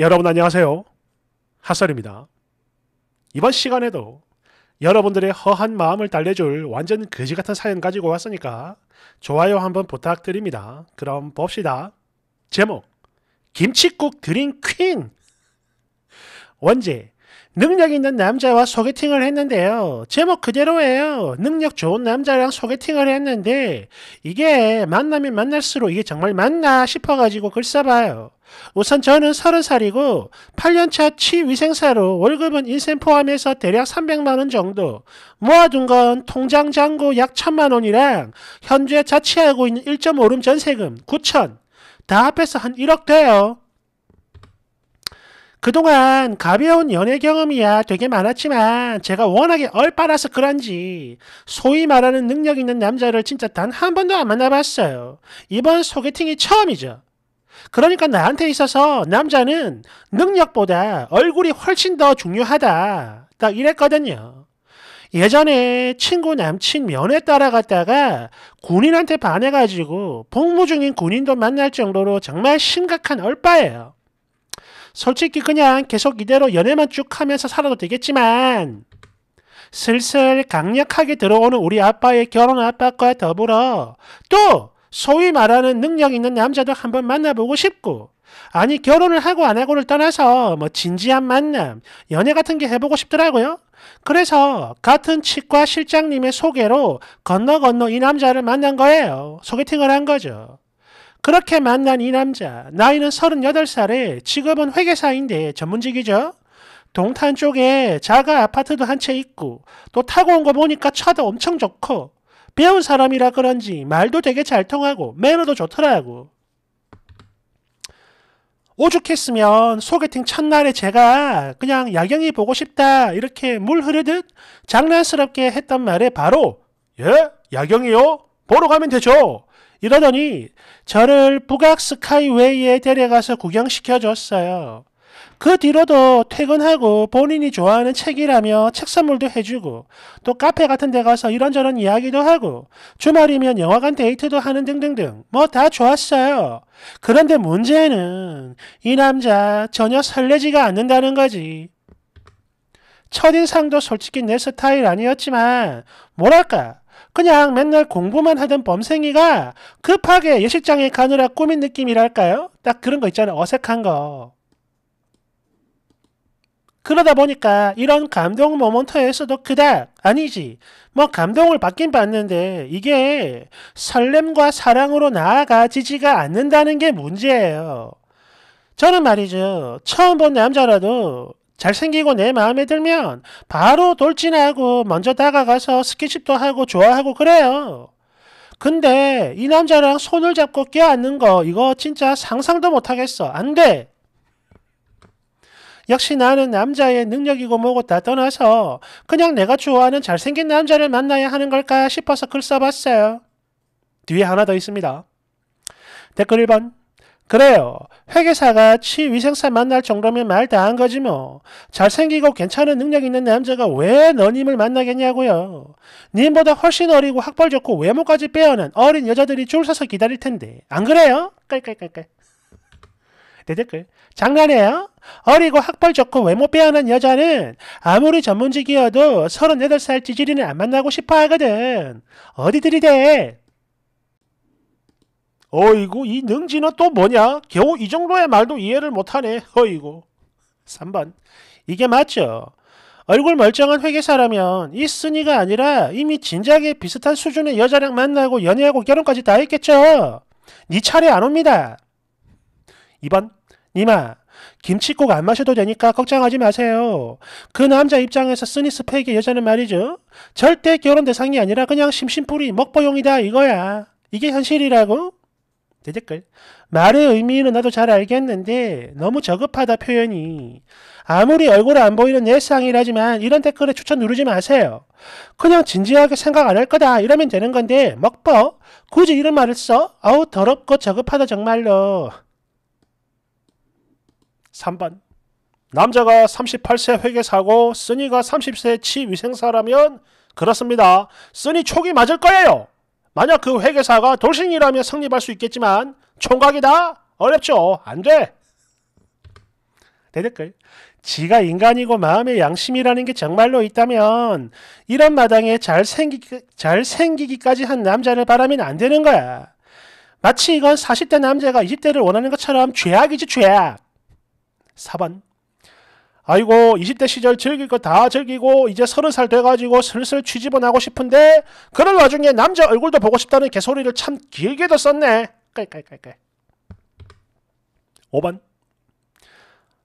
여러분 안녕하세요. 핫설입니다. 이번 시간에도 여러분들의 허한 마음을 달래줄 완전 거지 같은 사연 가지고 왔으니까 좋아요 한번 부탁드립니다. 그럼 봅시다. 제목 김치국 드림 퀸 원제 능력 있는 남자와 소개팅을 했는데요. 제목 그대로예요. 능력 좋은 남자랑 소개팅을 했는데 이게 만나면 만날수록 이게 정말 맞나 싶어가지고 글 써봐요. 우선 저는 30살이고 8년차 치위생사로 월급은 인생 포함해서 대략 300만원 정도 모아둔 건 통장 잔고 약 1000만원이랑 현재 자취하고 있는 1.5룸 전세금 9천 다 합해서 한 1억 돼요. 그동안 가벼운 연애 경험이야 되게 많았지만 제가 워낙에 얼빠라서 그런지 소위 말하는 능력 있는 남자를 진짜 단 한 번도 안 만나봤어요. 이번 소개팅이 처음이죠. 그러니까 나한테 있어서 남자는 능력보다 얼굴이 훨씬 더 중요하다. 딱 이랬거든요. 예전에 친구 남친 면회 따라갔다가 군인한테 반해가지고 복무 중인 군인도 만날 정도로 정말 심각한 얼빠예요. 솔직히 그냥 계속 이대로 연애만 쭉 하면서 살아도 되겠지만 슬슬 강력하게 들어오는 우리 아빠의 결혼 압박과 더불어 또 소위 말하는 능력 있는 남자도 한번 만나보고 싶고 아니 결혼을 하고 안 하고를 떠나서 뭐 진지한 만남, 연애 같은 게 해보고 싶더라고요. 그래서 같은 치과 실장님의 소개로 건너 건너 이 남자를 만난 거예요. 소개팅을 한 거죠. 그렇게 만난 이 남자, 나이는 38살에 직업은 회계사인데 전문직이죠. 동탄 쪽에 자가 아파트도 한 채 있고 또 타고 온 거 보니까 차도 엄청 좋고 배운 사람이라 그런지 말도 되게 잘 통하고 매너도 좋더라고. 오죽했으면 소개팅 첫날에 제가 그냥 야경이 보고 싶다 이렇게 물 흐르듯 장난스럽게 했던 말에 바로 예? 야경이요? 보러 가면 되죠. 이러더니 저를 북악 스카이웨이에 데려가서 구경시켜줬어요. 그 뒤로도 퇴근하고 본인이 좋아하는 책이라며 책 선물도 해주고 또 카페 같은 데 가서 이런저런 이야기도 하고 주말이면 영화관 데이트도 하는 등등등 뭐 다 좋았어요. 그런데 문제는 이 남자 전혀 설레지가 않는다는 거지. 첫인상도 솔직히 내 스타일 아니었지만 뭐랄까 그냥 맨날 공부만 하던 범생이가 급하게 예식장에 가느라 꾸민 느낌이랄까요? 딱 그런 거 있잖아요. 어색한 거. 그러다 보니까 이런 감동 모먼트에서도 그닥 아니지. 뭐 감동을 받긴 받는데 이게 설렘과 사랑으로 나아가지지가 않는다는 게 문제예요. 저는 말이죠. 처음 본 남자라도 잘생기고 내 마음에 들면 바로 돌진하고 먼저 다가가서 스킨십도 하고 좋아하고 그래요. 근데 이 남자랑 손을 잡고 껴안는 거 이거 진짜 상상도 못하겠어. 안 돼. 역시 나는 남자의 능력이고 뭐고 다 떠나서 그냥 내가 좋아하는 잘생긴 남자를 만나야 하는 걸까 싶어서 글 써봤어요. 뒤에 하나 더 있습니다. 댓글 1번 그래요. 회계사가 치 위생사 만날 정도면 말 다 한 거지 뭐. 잘생기고 괜찮은 능력 있는 남자가 왜 너님을 만나겠냐고요. 님보다 훨씬 어리고 학벌 좋고 외모까지 빼어난 어린 여자들이 줄 서서 기다릴 텐데. 안 그래요? 깔깔깔깔. 내 댓글. 장난해요? 어리고 학벌 좋고 외모 빼어난 여자는 아무리 전문직이어도 38살 찌질이는 안 만나고 싶어 하거든. 어디들이 돼? 어이구 이 능지는 또 뭐냐? 겨우 이 정도의 말도 이해를 못하네. 어이구. 3번. 이게 맞죠. 얼굴 멀쩡한 회계사라면 이으니가 아니라 이미 진작에 비슷한 수준의 여자랑 만나고 연애하고 결혼까지 다 했겠죠. 네 차례 안 옵니다. 2번. 니마. 김치국 안 마셔도 되니까 걱정하지 마세요. 그 남자 입장에서 쓰니 스펙의 여자는 말이죠. 절대 결혼 대상이 아니라 그냥 심심풀이 먹보용이다 이거야. 이게 현실이라고? 대댓글. 말의 의미는 나도 잘 알겠는데 너무 저급하다 표현이. 아무리 얼굴 안 보이는 내상이라지만 이런 댓글에 추천 누르지 마세요. 그냥 진지하게 생각 안 할 거다 이러면 되는 건데 먹버 굳이 이런 말을 써? 아우 더럽고 저급하다 정말로. 3번 남자가 38세 회계사고 쓰니가 30세 치위생사라면 그렇습니다. 쓰니 촉이 맞을 거예요. 만약 그 회계사가 도신이라면 성립할 수 있겠지만 총각이다? 어렵죠. 안 돼. 내 댓글. 지가 인간이고 마음의 양심이라는 게 정말로 있다면 이런 마당에 잘생기, 잘생기기까지 한 남자를 바라면 안 되는 거야. 마치 이건 40대 남자가 20대를 원하는 것처럼 죄악이지 죄악. 4번. 아이고 20대 시절 즐길 거 다 즐기고 이제 3 0살 돼가지고 슬슬 취집은하고 싶은데 그럴 와중에 남자 얼굴도 보고 싶다는 개소리를 참 길게도 썼네. 깔깔깔깔. 5번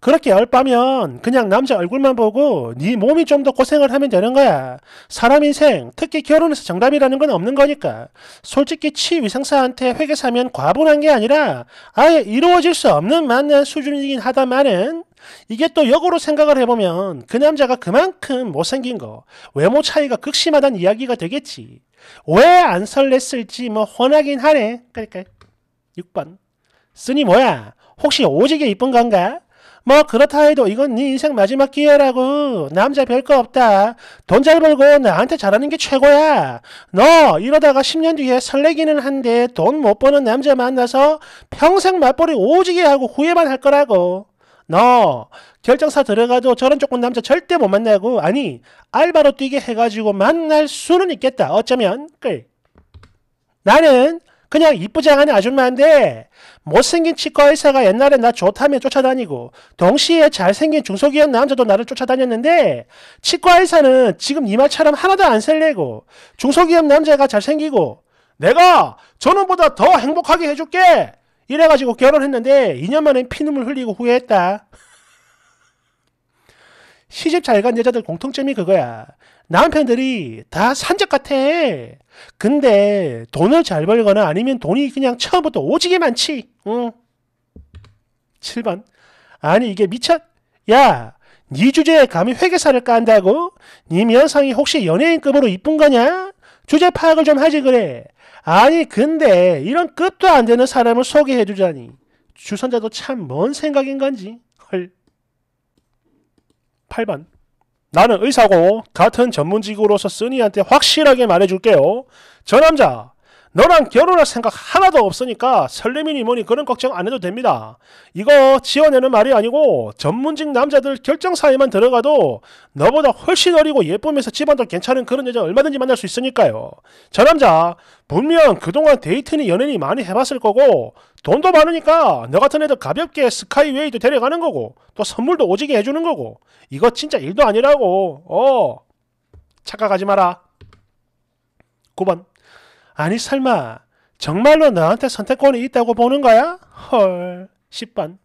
그렇게 열빠면 그냥 남자 얼굴만 보고 네 몸이 좀 더 고생을 하면 되는 거야. 사람 인생, 특히 결혼에서 정답이라는 건 없는 거니까. 솔직히 치위생사한테 회계사면 과분한 게 아니라 아예 이루어질 수 없는 만난 수준이긴 하다마는 이게 또 역으로 생각을 해보면 그 남자가 그만큼 못생긴 거, 외모 차이가 극심하단 이야기가 되겠지. 왜 안 설렜을지 뭐 훤하긴 하네. 그러니까 6번. 쓰니 뭐야? 혹시 오지게 이쁜 건가? 뭐 그렇다 해도 이건 네 인생 마지막 기회라고 남자 별거 없다 돈 잘 벌고 나한테 잘하는 게 최고야 너 이러다가 10년 뒤에 설레기는 한데 돈 못 버는 남자 만나서 평생 맞벌이 오지게 하고 후회만 할 거라고 너 결정사 들어가도 저런 조건 남자 절대 못 만나고 아니 알바로 뛰게 해가지고 만날 수는 있겠다. 어쩌면 끌. 나는 그냥 이쁘지 않은 아줌마인데 못생긴 치과 의사가 옛날에 나 좋다며 쫓아다니고 동시에 잘생긴 중소기업 남자도 나를 쫓아다녔는데 치과 의사는 지금 이 말처럼 하나도 안 설레고 중소기업 남자가 잘생기고 내가 저놈보다 더 행복하게 해줄게 이래가지고 결혼했는데 2년 만에 피눈물 흘리고 후회했다. 시집 잘 간 여자들 공통점이 그거야. 남편들이 다 산적 같아. 근데 돈을 잘 벌거나 아니면 돈이 그냥 처음부터 오지게 많지. 응. 7번. 아니 이게 미쳤? 야, 네 주제에 감히 회계사를 깐다고? 네 면상이 혹시 연예인급으로 이쁜 거냐? 주제 파악을 좀 하지 그래. 아니 근데 이런 끝도 안 되는 사람을 소개해 주자니 주선자도 참 뭔 생각인 건지 헐 8번 나는 의사고 같은 전문직으로서 쓰니한테 확실하게 말해줄게요. 저 남자 너랑 결혼할 생각 하나도 없으니까 설레미니 뭐니 그런 걱정 안 해도 됩니다. 이거 지어내는 말이 아니고 전문직 남자들 결정 사이만 들어가도 너보다 훨씬 어리고 예쁘면서 집안도 괜찮은 그런 여자 얼마든지 만날 수 있으니까요. 저 남자 분명 그동안 데이트니 연애니 많이 해봤을 거고 돈도 많으니까 너 같은 애도 가볍게 스카이웨이도 데려가는 거고 또 선물도 오지게 해주는 거고 이거 진짜 일도 아니라고 어 착각하지 마라. 9번 아니 설마 정말로 너한테 선택권이 있다고 보는 거야? 헐. 10번.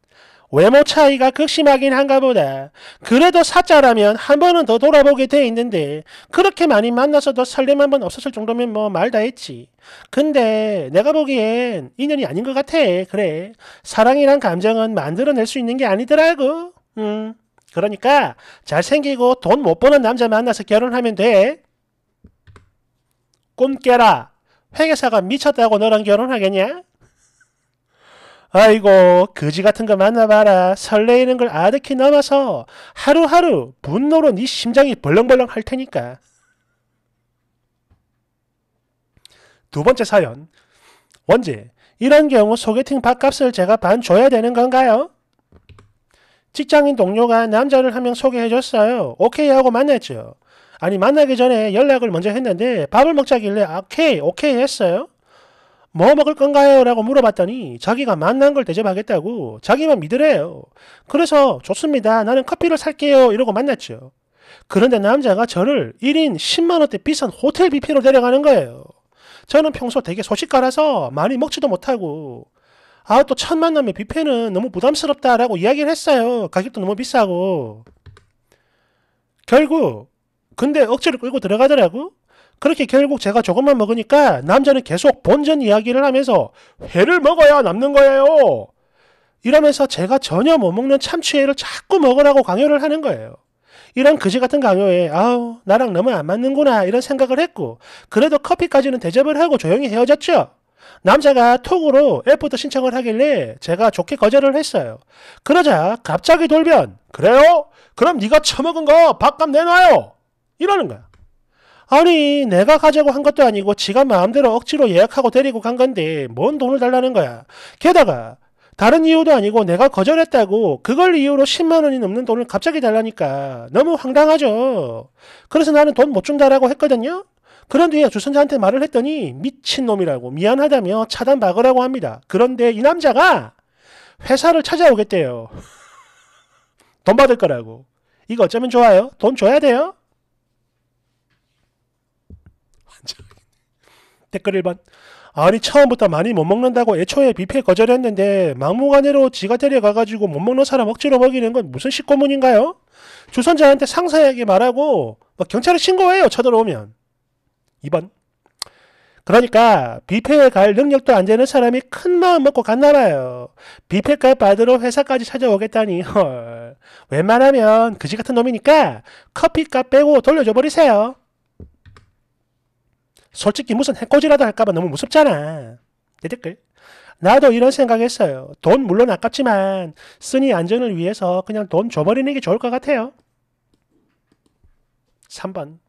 외모 차이가 극심하긴 한가 보다. 그래도 사자라면 한 번은 더 돌아보게 돼 있는데 그렇게 많이 만나서도 설렘 한 번 없었을 정도면 뭐 말 다 했지. 근데 내가 보기엔 인연이 아닌 것 같아. 그래. 사랑이란 감정은 만들어낼 수 있는 게 아니더라고. 음. 그러니까 잘생기고 돈 못 버는 남자 만나서 결혼하면 돼. 꿈 깨라. 회계사가 미쳤다고 너랑 결혼하겠냐? 아이고 거지 같은 거 만나봐라 설레이는 걸 아득히 넘어서 하루하루 분노로 네 심장이 벌렁벌렁 할 테니까 두 번째 사연 원제 이런 경우 소개팅 밥값을 제가 반 줘야 되는 건가요? 직장인 동료가 남자를 한 명 소개해줬어요 오케이 하고 만났죠 아니 만나기 전에 연락을 먼저 했는데 밥을 먹자길래 아, 오케이 오케이 했어요. 뭐 먹을 건가요? 라고 물어봤더니 자기가 만난 걸 대접하겠다고 자기만 믿으래요. 그래서 좋습니다. 나는 커피를 살게요. 이러고 만났죠. 그런데 남자가 저를 1인 10만원대 비싼 호텔 뷔페로 데려가는 거예요. 저는 평소 되게 소식가라서 많이 먹지도 못하고 아 또 첫 만남에 뷔페는 너무 부담스럽다라고 이야기를 했어요. 가격도 너무 비싸고 결국 근데 억지로 끌고 들어가더라고. 그렇게 결국 제가 조금만 먹으니까 남자는 계속 본전 이야기를 하면서 회를 먹어야 남는 거예요. 이러면서 제가 전혀 못 먹는 참치회를 자꾸 먹으라고 강요를 하는 거예요. 이런 그지 같은 강요에 아우 나랑 너무 안 맞는구나 이런 생각을 했고 그래도 커피까지는 대접을 하고 조용히 헤어졌죠. 남자가 톡으로 애프터 신청을 하길래 제가 좋게 거절을 했어요. 그러자 갑자기 돌변 그래요? 그럼 네가 처먹은 거 밥값 내놔요. 이러는 거야. 아니 내가 가자고 한 것도 아니고 지가 마음대로 억지로 예약하고 데리고 간 건데 뭔 돈을 달라는 거야. 게다가 다른 이유도 아니고 내가 거절했다고 그걸 이유로 10만 원이 넘는 돈을 갑자기 달라니까 너무 황당하죠. 그래서 나는 돈 못 준다라고 했거든요. 그런 뒤에 주선자한테 말을 했더니 미친놈이라고 미안하다며 차단 박으라고 합니다. 그런데 이 남자가 회사를 찾아오겠대요. 돈 받을 거라고. 이거 어쩌면 좋아요? 돈 줘야 돼요? 댓글 1번. 아니 처음부터 많이 못 먹는다고 애초에 뷔페 거절했는데 막무가내로 지가 데려가가지고 못 먹는 사람 억지로 먹이는 건 무슨 식고문인가요? 주선자한테 상사에게 말하고 경찰에 신고해요 쳐들어오면. 2번. 그러니까 뷔페에 갈 능력도 안 되는 사람이 큰 마음 먹고 갔나봐요. 뷔페값 받으러 회사까지 찾아오겠다니 헐. 웬만하면 그지 같은 놈이니까 커피값 빼고 돌려줘버리세요. 솔직히 무슨 해코지라도 할까봐 너무 무섭잖아. 내 댓글. 나도 이런 생각했어요. 돈 물론 아깝지만 쓰니 안전을 위해서 그냥 돈 줘버리는 게 좋을 것 같아요. 3번.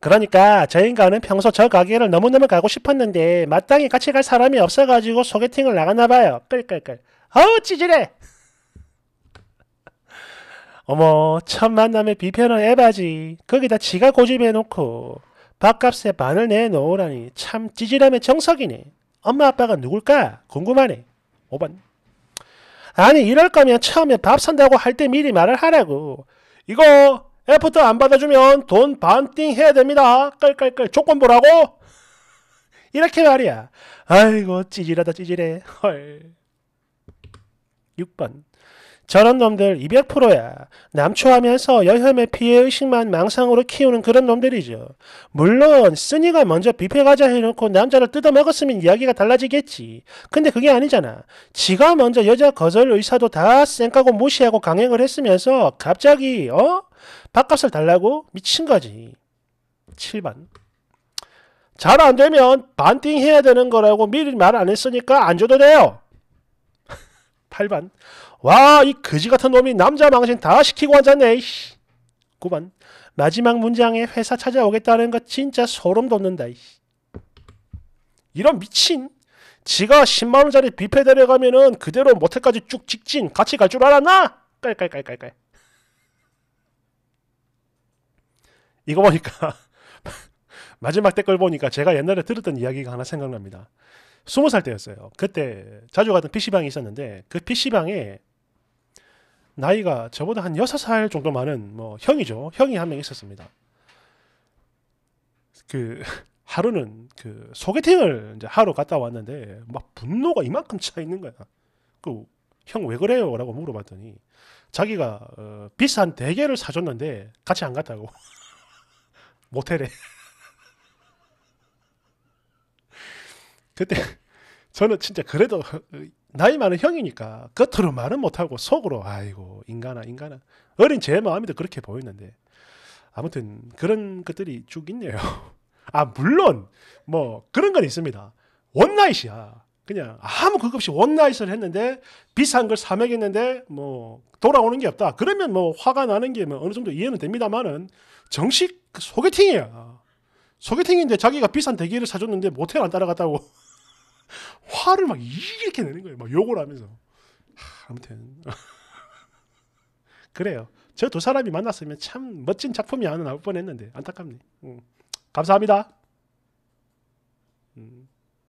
그러니까 저 인간은 평소 저 가게를 너무너무 가고 싶었는데 마땅히 같이 갈 사람이 없어가지고 소개팅을 나갔나 봐요. 끌끌끌. 어우 찌질해. 어머 첫 만남의 비편은 에바지. 거기다 지가 고집해놓고 밥값에 반을 내놓으라니 참 찌질함의 정석이네. 엄마 아빠가 누굴까? 궁금하네. 5번. 아니 이럴 거면 처음에 밥 산다고 할 때 미리 말을 하라고. 이거 애프터 안 받아주면 돈 반띵 해야 됩니다. 깔깔깔 조건 보라고? 이렇게 말이야. 아이고 찌질하다 찌질해. 헐. 6번 저런 놈들 200%야. 남초하면서 여혐의 피해 의식만 망상으로 키우는 그런 놈들이죠. 물론 쓰니가 먼저 뷔페가자 해놓고 남자를 뜯어먹었으면 이야기가 달라지겠지. 근데 그게 아니잖아. 지가 먼저 여자 거절 의사도 다 쌩까고 무시하고 강행을 했으면서 갑자기 어? 밥값을 달라고? 미친 거지. 7번 잘 안되면 반띵해야 되는 거라고 미리 말 안 했으니까 안 줘도 돼요. 8반 와이그지 같은 놈이 남자 망신 다 시키고 앉았네 9반 마지막 문장에 회사 찾아오겠다는 거 진짜 소름 돋는다 이런 미친 지가 10만원짜리 뷔페 데려가면은 그대로 모텔까지 쭉 직진 같이 갈 줄 알았나? 깔깔깔깔깔 이거 보니까 마지막 댓글 보니까 제가 옛날에 들었던 이야기가 하나 생각납니다. 스무 살 때였어요. 그때 자주 가던 PC방이 있었는데 그 PC방에 나이가 저보다 한 여섯 살 정도 많은 뭐 형이죠. 형이 한 명 있었습니다. 그 하루는 그 소개팅을 이제 하러 갔다 왔는데 막 분노가 이만큼 차 있는 거야. 그 형 왜 그래요? 라고 물어봤더니 자기가 어 비싼 대게를 사줬는데 같이 안 갔다고 모텔에 그때 저는 진짜 그래도 나이 많은 형이니까 겉으로 말은 못하고 속으로 아이고 인간아 인간아 어린 제 마음에도 그렇게 보였는데 아무튼 그런 것들이 쭉 있네요. 아 물론 뭐 그런 건 있습니다. 원나잇이야. 그냥 아무 그것 없이 원나잇을 했는데 비싼 걸 사먹였는데 뭐 돌아오는 게 없다. 그러면 뭐 화가 나는 게뭐 어느 정도 이해는 됩니다만은 정식 그 소개팅이야. 소개팅인데 자기가 비싼 대기를 사줬는데 모텔 안 따라갔다고. 화를 막 이렇게 내는 거예요. 막 욕을 하면서. 하, 아무튼 그래요. 저 두 사람이 만났으면 참 멋진 작품이 하나 나올 뻔했는데 안타깝네. 음. 감사합니다. 음.